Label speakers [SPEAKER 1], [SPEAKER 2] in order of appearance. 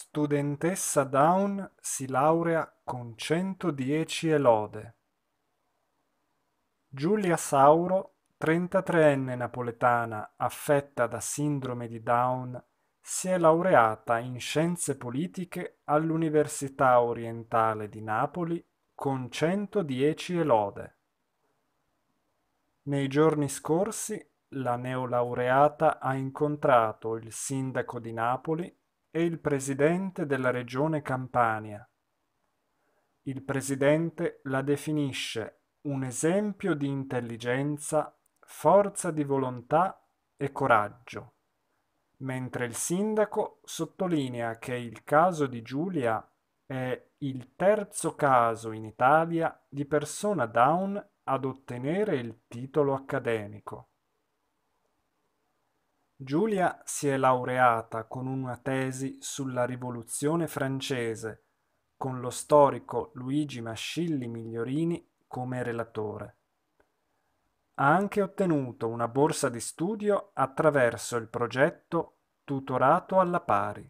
[SPEAKER 1] Studentessa Down si laurea con 110 e lode. Giulia Sauro, 33enne napoletana affetta da sindrome di Down, si è laureata in scienze politiche all'Università Orientale di Napoli con 110 e lode. Nei giorni scorsi la neolaureata ha incontrato il sindaco di Napoli e il presidente della regione Campania. Il presidente la definisce un esempio di intelligenza, forza di volontà e coraggio, mentre il sindaco sottolinea che il caso di Giulia è il terzo caso in Italia di persona down ad ottenere il titolo accademico. Giulia si è laureata con una tesi sulla Rivoluzione francese, con lo storico Luigi Mascilli Migliorini come relatore. Ha anche ottenuto una borsa di studio attraverso il progetto Tutorato alla pari.